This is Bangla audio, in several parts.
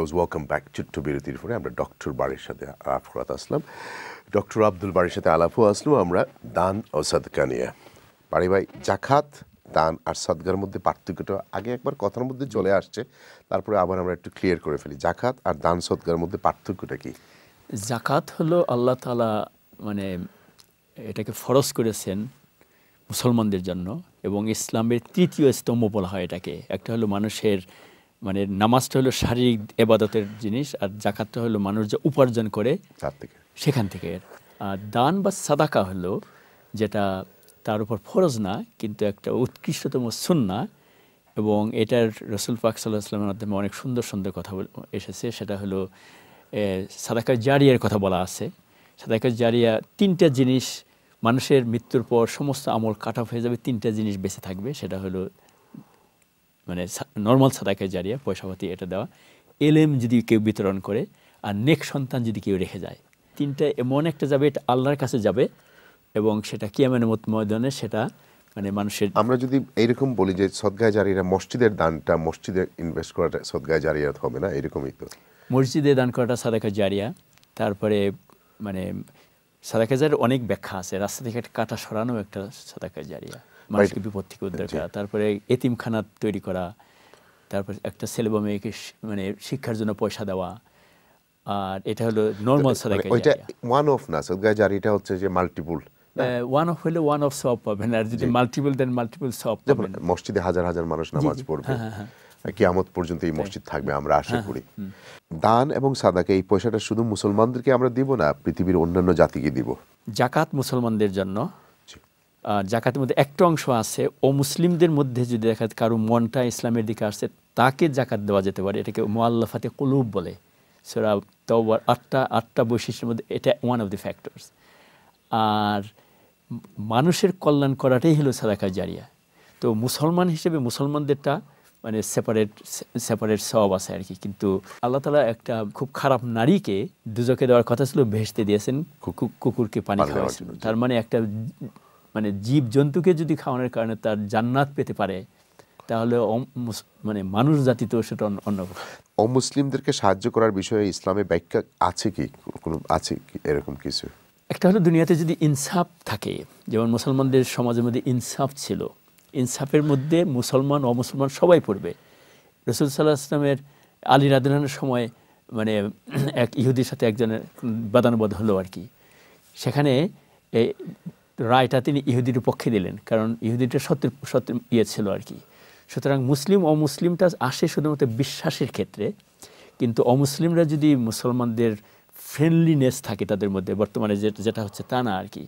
ভিউজ ওয়েলকাম ব্যাক বিরতির পরে আমরা ডক্টর বাড়ির সাথে আলাপ করাতে আসলাম ডক্টর আব্দুল বাড়ির সাথে আলাপও আসলো আমরা দান ও সাদকা নিয়ে বাড়ি ভাই জাকাত দান আর সাদগার মধ্যে পার্থক্যটা আগে একবার কথার মধ্যে চলে আসছে তারপরে আবার আমরা একটু ক্লিয়ার করে ফেলি জাকাত আর দান সদগার মধ্যে পার্থক্যটা কি জাকাত হলো আল্লাহ তালা মানে এটাকে ফরজ করেছেন মুসলমানদের জন্য এবং ইসলামের তৃতীয় স্তম্ভ বলা হয় এটাকে একটা হলো মানুষের মানে নামাজটা হলো শারীরিক এবাদতের জিনিস আর জাকাতটা হলো মানুষ যে উপার্জন করে তার থেকে সেখান থেকে আর দান বা সাদাকা হলো যেটা তার উপর ফরজ না কিন্তু একটা উৎকৃষ্টতম সুন্না এবং এটার রসুল পাক সাল্লাহ আসলামের মাধ্যমে অনেক সুন্দর সুন্দর কথা এসেছে সেটা হলো সাদাকা জারিয়ার কথা বলা আছে সাদাকা জারিয়া তিনটা জিনিস মানুষের মৃত্যুর পর সমস্ত আমল কাট অফ হয়ে যাবে তিনটা জিনিস বেঁচে থাকবে সেটা হলো মানে নর্মাল সাদাকায় জারিয়া পয়সাপাতি এটা দেওয়া এলএম যদি কেউ বিতরণ করে আর নেক সন্তান যদি কেউ রেখে যায় তিনটা এমন একটা যাবে এটা আল্লাহর কাছে যাবে এবং সেটা মানে মত ময়দানে সেটা মানে মানুষের আমরা যদি এইরকম বলি যে সদগায় জারিরা মসজিদের দানটা মসজিদে ইনভেস্ট করাটা সদগায় জারিয়া হবে না এরকমই তো মসজিদে দান করাটা সাদাকা জারিয়া তারপরে মানে সাদাকা জারির অনেক ব্যাখ্যা আছে রাস্তা থেকে একটা কাটা সরানো একটা সাদাকা জারিয়া মানুষকে বিপদ থেকে উদ্ধার করা তারপরে এতিমখানা তৈরি করা তারপর একটা ছেলে বা মেয়েকে মানে শিক্ষার জন্য পয়সা দেওয়া আর এটা হলো নর্মাল সাদাকা ওইটা ওয়ান অফ না সাদাকা হচ্ছে যে multiple one of one of সব পাবেন আর যদি মাল্টিপল দেন মাল্টিপল সব পাবেন মসজিদে হাজার হাজার মানুষ নামাজ পড়বে হ্যাঁ, হ্যাঁ, হ্যাঁ। কিয়ামত পর্যন্ত এই মসজিদ থাকবে আমরা আশা করি দান এবং সাদাকে এই পয়সাটা শুধু মুসলমানদেরকে আমরা দিব না পৃথিবীর অন্যান্য জাতিকে দিব জাকাত মুসলমানদের জন্য জাকাতের মধ্যে একটা অংশ আছে অমুসলিমদের মধ্যে যদি দেখা যায় কারো মনটা ইসলামের দিকে আসছে তাকে জাকাত দেওয়া যেতে পারে এটাকে মোয়াল্লাফাতে কলুব বলে সেরা তবার আটটা আটটা বৈশিষ্ট্যের মধ্যে এটা ওয়ান অফ দি ফ্যাক্টরস আর মানুষের কল্যাণ করাটাই হলো সাদাকা জারিয়া তো মুসলমান হিসেবে মুসলমানদেরটা মানে সেপারেট সেপারেট সব আছে আর কি কিন্তু আল্লাহ তালা একটা খুব খারাপ নারীকে দুজকে দেওয়ার কথা ছিল ভেসতে দিয়েছেন কুকুরকে পানি খাওয়াইছেন তার মানে একটা মানে জীব জন্তুকে যদি খাওয়ানোর কারণে তার জান্নাত পেতে পারে তাহলে মানে মানুষ জাতি তো সেটা অন্য অমুসলিমদেরকে সাহায্য করার বিষয়ে ইসলামে ব্যাখ্যা আছে কি কোনো আছে কি এরকম কিছু একটা হলো দুনিয়াতে যদি ইনসাফ থাকে যেমন মুসলমানদের সমাজের মধ্যে ইনসাফ ছিল ইনসাফের মধ্যে মুসলমান অমুসলমান সবাই পড়বে রসুল সাল্লাহ আসলামের আলী রাদানের সময় মানে এক ইহুদির সাথে একজনের বাদানুবাদ হলো আর কি সেখানে রায়টা তিনি ইহুদির পক্ষে দিলেন কারণ ইহুদিটা সত্য সত্য ইয়ে ছিল আর কি সুতরাং মুসলিম অমুসলিমটা আসে শুধুমাত্র বিশ্বাসের ক্ষেত্রে কিন্তু অমুসলিমরা যদি মুসলমানদের ফ্রেন্ডলিনেস থাকে তাদের মধ্যে বর্তমানে যেটা হচ্ছে তা না আর কি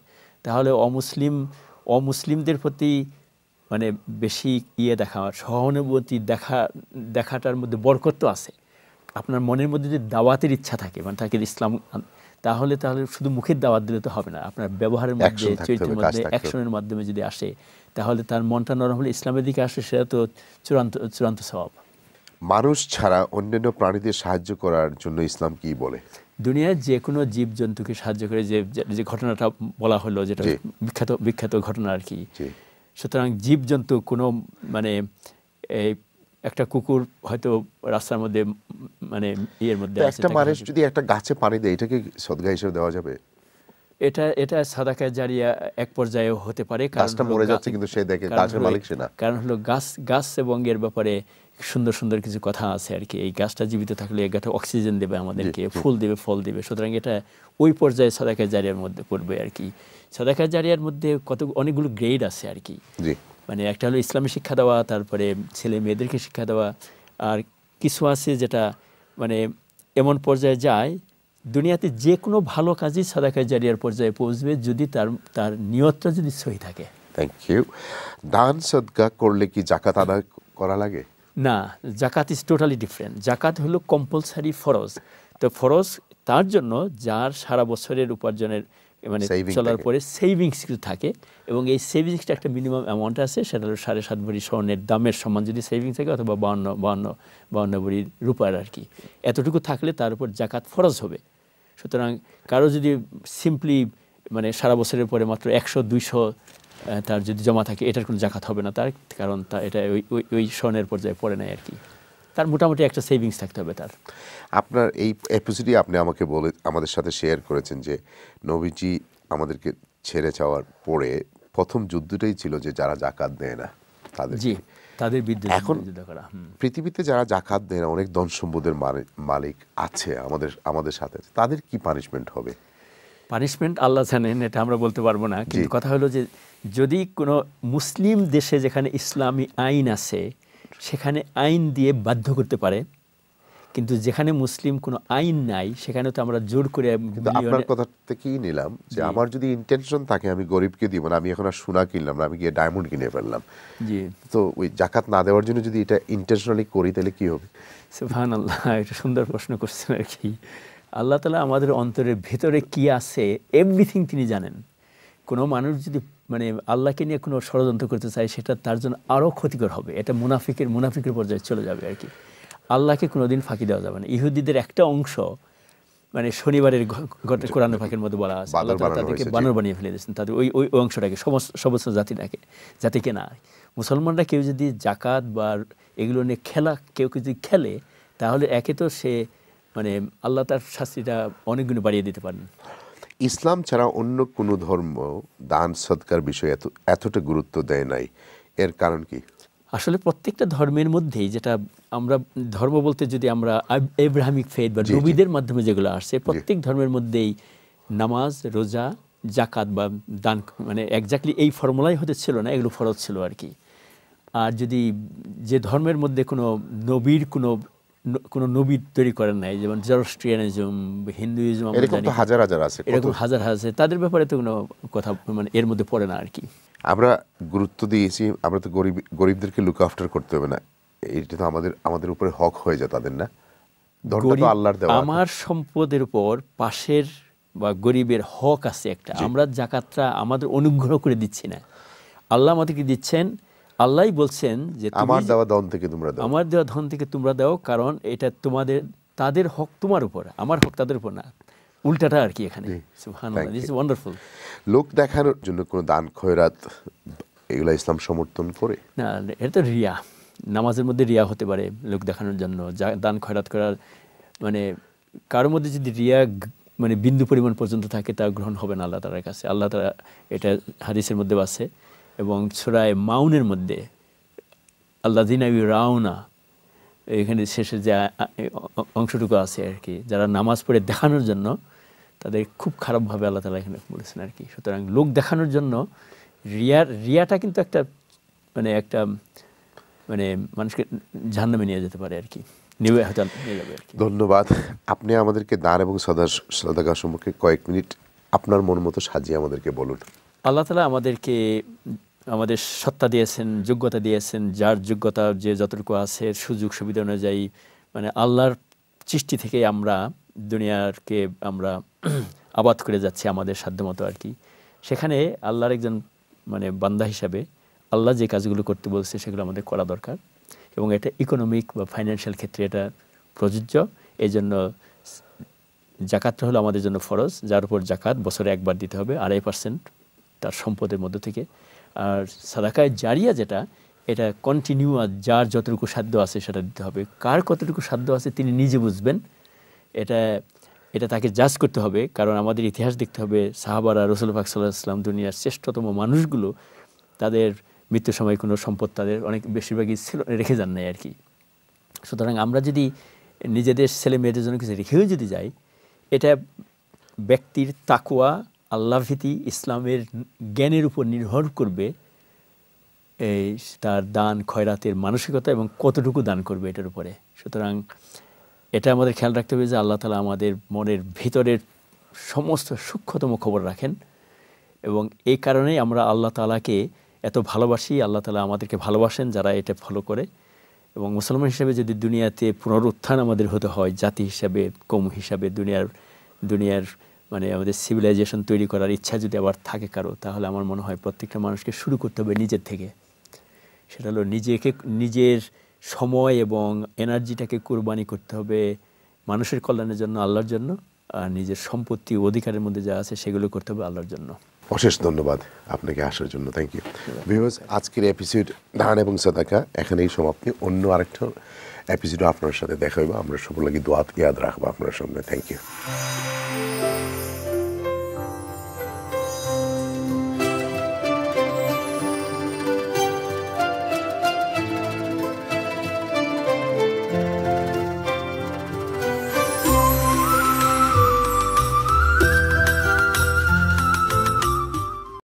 তাহলে অমুসলিম অমুসলিমদের প্রতি মানে বেশি ইয়ে দেখা সহানুভূতি দেখা দেখাটার মধ্যে বরকত আছে আপনার মনের মধ্যে যদি দাওয়াতের ইচ্ছা থাকে মানে তাকে ইসলাম তাহলে তাহলে শুধু মুখের দাওয়াত দিলে তো হবে না আপনার ব্যবহারের মধ্যে চরিত্রের মধ্যে অ্যাকশনের মাধ্যমে যদি আসে তাহলে তার মনটা নরম হলে ইসলামের দিকে আসে সেটা তো চূড়ান্ত চূড়ান্ত স্বভাব মানুষ ছাড়া অন্যান্য প্রাণীদের সাহায্য করার জন্য ইসলাম কি বলে দুনিয়ার যে কোনো জীব জন্তুকে সাহায্য করে যে যে ঘটনাটা বলা হলো যেটা বিখ্যাত বিখ্যাত ঘটনা আর কি সুতরাং জীব জন্তু কোনো মানে এই একটা কুকুর হয়তো রাস্তার মধ্যে মানে ইয়ের মধ্যে একটা মানুষ যদি একটা গাছে পানি দেয় এটাকে সদগা হিসেবে দেওয়া যাবে এটা এটা সাদাকা জারিয়া এক পর্যায়ে হতে পারে গাছটা মরে যাচ্ছে কিন্তু সে দেখে গাছের মালিক সে না কারণ হলো গাছ গাছ এবং এর ব্যাপারে সুন্দর সুন্দর কিছু কথা আছে আর কি এই গাছটা জীবিত থাকলে এই গাছটা অক্সিজেন দেবে আমাদেরকে ফুল দেবে ফল দেবে সুতরাং এটা ওই পর্যায়ে সাদাকা জারিয়ার মধ্যে পড়বে আর কি সাদাকা জারিয়ার মধ্যে কত অনেকগুলো গ্রেড আছে আর কি মানে একটা হলো ইসলামী শিক্ষা দেওয়া তারপরে ছেলে মেয়েদেরকে শিক্ষা দেওয়া আর কিছু আছে যেটা মানে এমন পর্যায়ে যায় দুনিয়াতে যে কোনো ভালো কাজই সাদাকায় জারিয়ার পর্যায়ে পৌঁছবে যদি তার তার নিয়তটা যদি সহি থাকে থ্যাংক ইউ দান সদকা করলে কি জাকাত আদায় করা লাগে না জাকাত ইজ টোটালি ডিফারেন্ট জাকাত হলো কম্পালসারি ফরজ তো ফরজ তার জন্য যার সারা বছরের উপার্জনের মানে চলার পরে সেভিংস কিছু থাকে এবং এই সেভিংসটা একটা মিনিমাম অ্যামাউন্ট আছে সেটা হলো সাড়ে সাত ভরি স্বর্ণের দামের সমান যদি সেভিংস থাকে অথবা বাউন্ন বাউন্ন বাউন্ন ভরি রূপার আর কি এতটুকু থাকলে তার উপর জাকাত ফরজ হবে সুতরাং কারো যদি সিম্পলি মানে সারা বছরের পরে মাত্র একশো দুইশো তার যদি জমা থাকে এটার কোনো জাকাত হবে না তার কারণ তা এটা ওই ওই স্বর্ণের পর্যায়ে পড়ে নেয় আর কি তার মোটামুটি একটা সেভিংস থাকতে হবে তার আপনার এই এপিসোডই আপনি আমাকে বলে আমাদের সাথে শেয়ার করেছেন যে নবীজি আমাদেরকে ছেড়ে যাওয়ার পরে প্রথম যুদ্ধটাই ছিল যে যারা জাকাত দেয় না তাদের জি তাদের বিদ্যুৎ এখন পৃথিবীতে যারা জাকাত দেয় না অনেক ধন সম্পদের মালিক আছে আমাদের আমাদের সাথে তাদের কি পানিশমেন্ট হবে পানিশমেন্ট আল্লাহ জানেন এটা আমরা বলতে পারবো না কিন্তু কথা হলো যে যদি কোনো মুসলিম দেশে যেখানে ইসলামী আইন আছে সেখানে আইন দিয়ে বাধ্য করতে পারে কিন্তু যেখানে মুসলিম কোনো আইন নাই সেখানে তো আমরা জোর করে আপনার কথা থেকেই নিলাম যে আমার যদি ইন্টেনশন থাকে আমি গরিবকে দিব না আমি এখন আর সোনা কিনলাম না আমি গিয়ে ডায়মন্ড কিনে ফেললাম জি তো ওই জাকাত না দেওয়ার জন্য যদি এটা ইন্টেনশনালি করি তাহলে কি হবে সুফহান আল্লাহ এটা সুন্দর প্রশ্ন করছেন আর কি আল্লাহ তালা আমাদের অন্তরের ভেতরে কি আছে এভরিথিং তিনি জানেন কোনো মানুষ যদি মানে আল্লাহকে নিয়ে কোনো ষড়যন্ত্র করতে চায় সেটা তার জন্য আরও ক্ষতিকর হবে এটা মুনাফিকের মুনাফিকের পর্যায়ে চলে যাবে আর কি আল্লাহকে কোনো দিন ফাঁকি দেওয়া যাবে না ইহুদিদের একটা অংশ মানে শনিবারের কোরআন ফাঁকের মধ্যে বলা আছে আল্লাহ তালা তাদেরকে বানর বানিয়ে ফেলে দিয়েছেন তাদের ওই ওই অংশটাকে সমস্ত সমস্ত জাতিটাকে জাতিকে না মুসলমানরা কেউ যদি জাকাত বা এগুলো নিয়ে খেলা কেউ যদি খেলে তাহলে একে তো সে মানে আল্লাহ তার শাস্তিটা অনেকগুণ বাড়িয়ে দিতে পারেন ইসলাম ছাড়া অন্য কোনো ধর্ম দান সৎকার বিষয়ে এত এতটা গুরুত্ব দেয় নাই এর কারণ কি আসলে প্রত্যেকটা ধর্মের মধ্যেই যেটা আমরা ধর্ম বলতে যদি আমরা এব্রাহামিক ফেদ বা নবীদের মাধ্যমে যেগুলো আসছে প্রত্যেক ধর্মের মধ্যেই নামাজ রোজা জাকাত বা দান মানে একজাক্টলি এই ফর্মুলাই হতে ছিল না এগুলো ফরজ ছিল আর কি আর যদি যে ধর্মের মধ্যে কোনো নবীর কোনো কোনো নবী তৈরি করেন নাই যেমন জরস্ট্রিয়ানিজম হিন্দুইজম এরকম তো হাজার হাজার আছে এরকম হাজার হাজার আছে তাদের ব্যাপারে তো কোনো কথা মানে এর মধ্যে পড়ে না আর কি আমরা গুরুত্ব দিয়েছি আমরা তো গরিব গরিবদেরকে লুক আফটার করতে হবে না এটা তো আমাদের আমাদের উপরে হক হয়ে যায় তাদের না আমার সম্পদের উপর পাশের বা গরিবের হক আছে একটা আমরা জাকাতটা আমাদের অনুগ্রহ করে দিচ্ছি না আল্লাহ আমাদেরকে দিচ্ছেন আল্লাহ বলছেন যে আমার দেওয়া ধন থেকে তোমরা দাও আমার দেওয়া ধন থেকে তোমরা দাও কারণ এটা তোমাদের তাদের হক তোমার উপর আমার হক তাদের উপর না উল্টাটা আর কি এখানে ওয়ান্ডারফুল লোক দেখানোর জন্য কোন দান খয়রাত এগুলো ইসলাম সমর্থন করে না এটা তো রিয়া নামাজের মধ্যে রিয়া হতে পারে লোক দেখানোর জন্য দান খয়রাত করার মানে কারোর মধ্যে যদি রিয়া মানে বিন্দু পরিমাণ পর্যন্ত থাকে তা গ্রহণ হবে না আল্লাহ তালার কাছে আল্লাহ তালা এটা হাদিসের মধ্যে আছে এবং ছোড়ায় মাউনের মধ্যে আল্লা দিনাবি রাওনা এখানে শেষে যে অংশটুকু আছে আর কি যারা নামাজ পড়ে দেখানোর জন্য তাদের খুব খারাপভাবে আল্লাহ তালা এখানে বলেছেন আর কি সুতরাং লোক দেখানোর জন্য রিয়ার রিয়াটা কিন্তু একটা মানে একটা মানে মানুষকে ঝান্নামে নিয়ে যেতে পারে আর কি ধন্যবাদ আপনি আমাদেরকে দান এবং সদা সদাগা সম্পর্কে কয়েক মিনিট আপনার মন মতো সাজিয়ে আমাদেরকে বলুন আল্লাহ তালা আমাদেরকে আমাদের সত্তা দিয়েছেন যোগ্যতা দিয়েছেন যার যোগ্যতা যে যতটুকু আছে সুযোগ সুবিধা অনুযায়ী মানে আল্লাহর সৃষ্টি থেকে আমরা দুনিয়ারকে আমরা আবাদ করে যাচ্ছি আমাদের সাধ্যমতো আর কি সেখানে আল্লাহর একজন মানে বান্দা হিসাবে আল্লাহ যে কাজগুলো করতে বলছে সেগুলো আমাদের করা দরকার এবং এটা ইকোনমিক বা ফাইন্যান্সিয়াল ক্ষেত্রে এটা প্রযোজ্য এই জন্য জাকাতটা হলো আমাদের জন্য ফরজ যার উপর জাকাত বছরে একবার দিতে হবে আড়াই পার্সেন্ট তার সম্পদের মধ্য থেকে আর সাদাকায় জারিয়া যেটা এটা কন্টিনিউ আর যার যতটুকু সাধ্য আছে সেটা দিতে হবে কার কতটুকু সাধ্য আছে তিনি নিজে বুঝবেন এটা এটা তাকে জাজ করতে হবে কারণ আমাদের ইতিহাস দেখতে হবে সাহাবারা রসুল ফাক সাল্লাহ ইসলাম দুনিয়ার শ্রেষ্ঠতম মানুষগুলো তাদের মৃত্যু সময় কোনো সম্পদ তাদের অনেক বেশিরভাগই ছিল রেখে যান নাই আর কি সুতরাং আমরা যদি নিজেদের ছেলে মেয়েদের জন্য কিছু রেখেও যদি যাই এটা ব্যক্তির তাকুয়া আল্লাভীতি ইসলামের জ্ঞানের উপর নির্ভর করবে এই তার দান খয়রাতের মানসিকতা এবং কতটুকু দান করবে এটার উপরে সুতরাং এটা আমাদের খেয়াল রাখতে হবে যে আল্লাহ তালা আমাদের মনের ভিতরের সমস্ত সূক্ষ্মতম খবর রাখেন এবং এই কারণেই আমরা আল্লাহ তালাকে এত ভালোবাসি আল্লাহ তালা আমাদেরকে ভালোবাসেন যারা এটা ফলো করে এবং মুসলমান হিসাবে যদি দুনিয়াতে পুনরুত্থান আমাদের হতে হয় জাতি হিসাবে কম হিসাবে দুনিয়ার দুনিয়ার মানে আমাদের সিভিলাইজেশন তৈরি করার ইচ্ছা যদি আবার থাকে কারো তাহলে আমার মনে হয় প্রত্যেকটা মানুষকে শুরু করতে হবে নিজের থেকে সেটা হলো নিজেকে নিজের সময় এবং এনার্জিটাকে কোরবানি করতে হবে মানুষের কল্যাণের জন্য আল্লাহর জন্য আর নিজের সম্পত্তি অধিকারের মধ্যে যা আছে সেগুলো করতে হবে আল্লাহর জন্য অশেষ ধন্যবাদ আপনাকে আসার জন্য থ্যাংক ইউ ভিউজ আজকের এপিসোড ধান এবং সাদাকা এখানেই সমাপ্তি অন্য আরেকটা এপিসোডও আপনার সাথে দেখা হইব আমরা লাগে দোয়াত ইয়াদ রাখবো আপনার সামনে থ্যাংক ইউ